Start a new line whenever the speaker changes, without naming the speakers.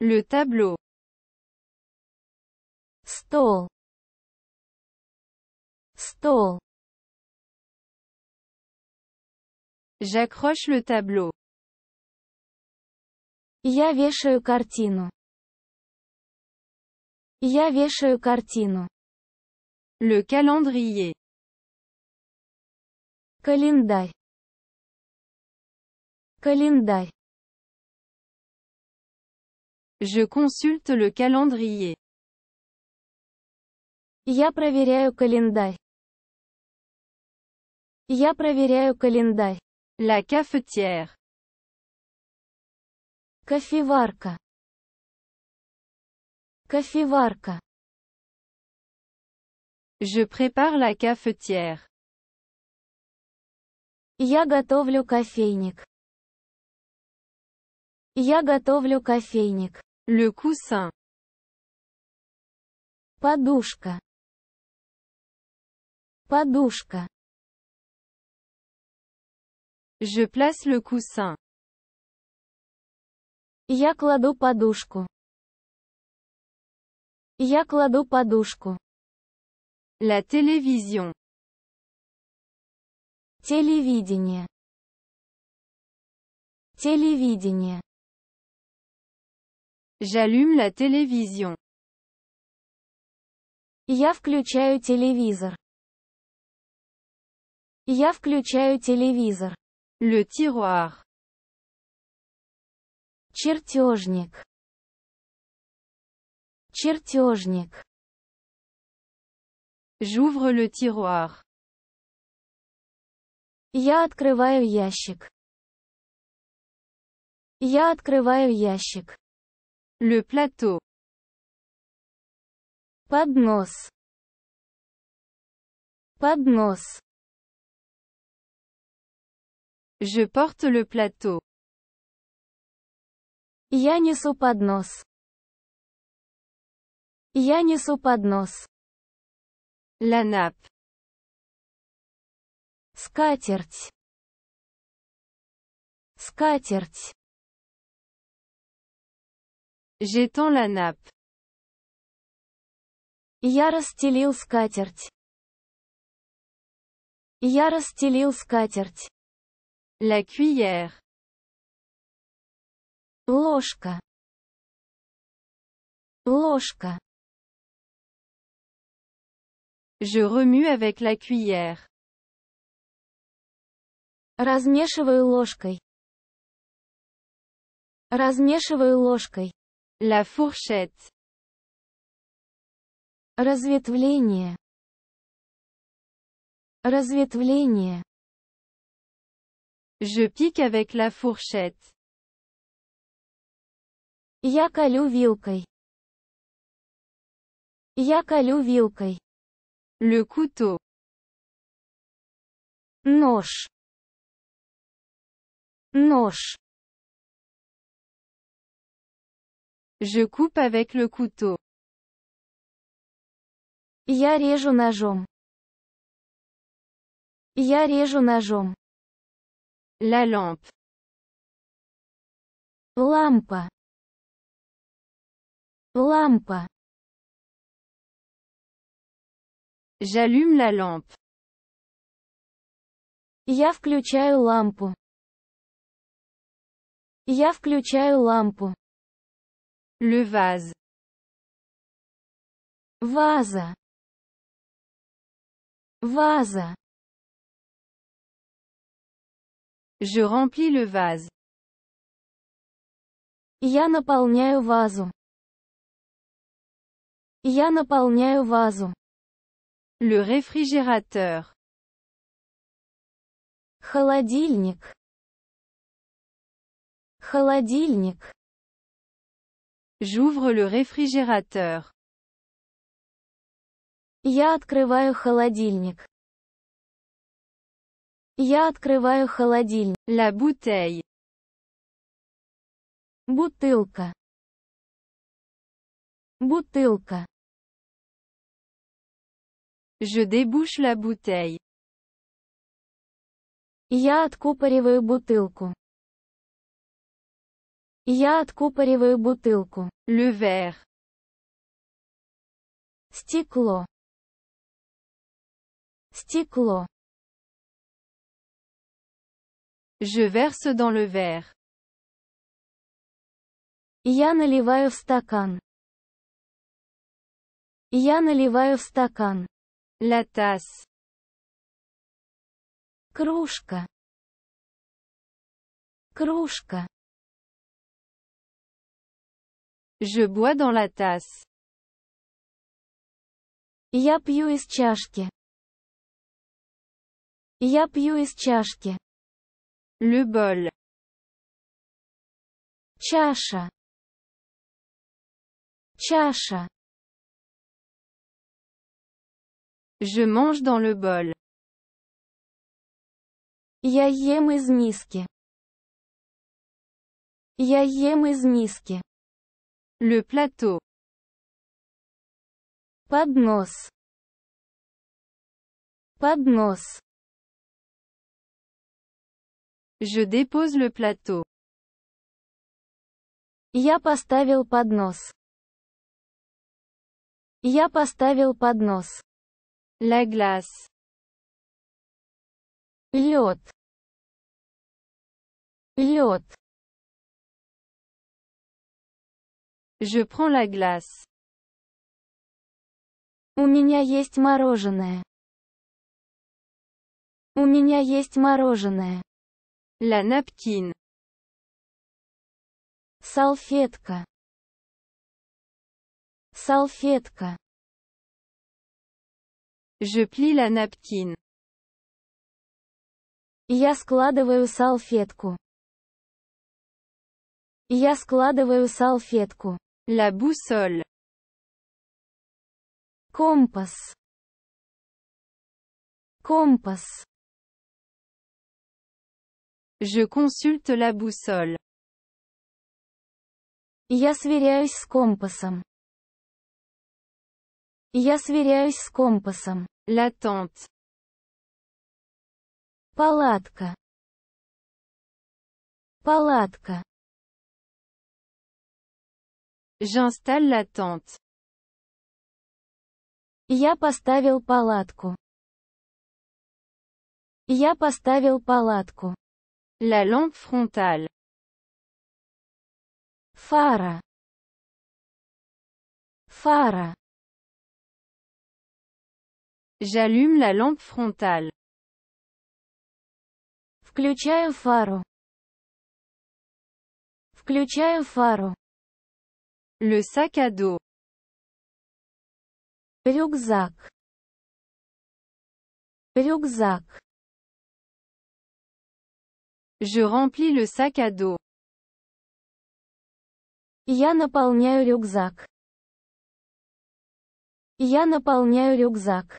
Le tableau. Стол. Стол. J'accroche le tableau. Я вешаю картину. Я вешаю картину. Le calendrier. Календарь. Календарь. Je consulte le calendrier. Я проверяю календарь. Я проверяю календарь. La cafetière. Кофеварка. Кофеварка. Je prépare la cafetière. Я готовлю кофейник. Я готовлю кофейник. Le coussin. Подушка. Подушка. Je place le coussin. Я кладу подушку. Я кладу подушку. La télévision. Телевидение. Телевидение. J'allume la télévision. Я включаю телевизор. Я включаю телевизор. Le tiroir. Чертежник. Чертежник. J'ouvre le tiroir. Я открываю ящик. Я открываю ящик. Le plateau. Поднос. Поднос. Je porte le plateau. Я несу поднос. Я несу поднос. La nappe. Скатерть. Скатерть. J'étends la nappe. Я расстелил скатерть. Я расстелил скатерть. La cuillère. Ложка. Ложка. Je remue avec la cuillère. Размешиваю ложкой. Размешиваю ложкой. La fourchette. Разветвление. Разветвление. Je pique avec la fourchette. Я колю вилкой. Я колю вилкой. Le couteau. Нож. Нож. Je coupe avec le couteau. Я режу ножом. Я режу ножом. La lampe. Лампа. Лампа. J'allume la lampe. Я включаю лампу. Я включаю лампу. Le vase. Vase. Vase. Je remplis le vase. Я наполняю вазу. Я наполняю вазу. Le réfrigérateur. Холодильник. Холодильник. J'ouvre le réfrigérateur. Я открываю холодильник. Я открываю холодильник. La bouteille. Бутылка. Бутылка. Je débouche la bouteille. Я откупориваю бутылку. Я откупориваю бутылку. Лювер. Стекло. Стекло. Je verse dans le verre. Я наливаю в стакан. Я наливаю в стакан. La tasse. Кружка. Кружка. Je bois dans la tasse. Я пью из чашки. Я пью из чашки. Le bol. Чаша. Чаша. Je mange dans le bol. Я ем из миски. Я ем из миски. Le plateau. Padnos. Padnos. Je dépose le plateau. Я поставил поднос. Я поставил поднос. La glace. Je prends la glace. У меня есть мороженое. У меня есть мороженое. La napkin. Салфетка. Салфетка. Je plie la napkin. Я складываю салфетку. Я складываю салфетку. La boussole. Компас. Компас. Je consulte la boussole. Я сверяюсь с компасом. Я сверяюсь с компасом. La tente. Палатка. Палатка. J'installe la tente. Я поставил палатку. Я поставил палатку. La lampe frontale. Фара. Фара. J'allume la lampe frontale. Включаю фару. Включаю фару. Le sac à dos. Рюкзак. Рюкзак. Je remplis le sac à dos. Я наполняю рюкзак. Я наполняю рюкзак.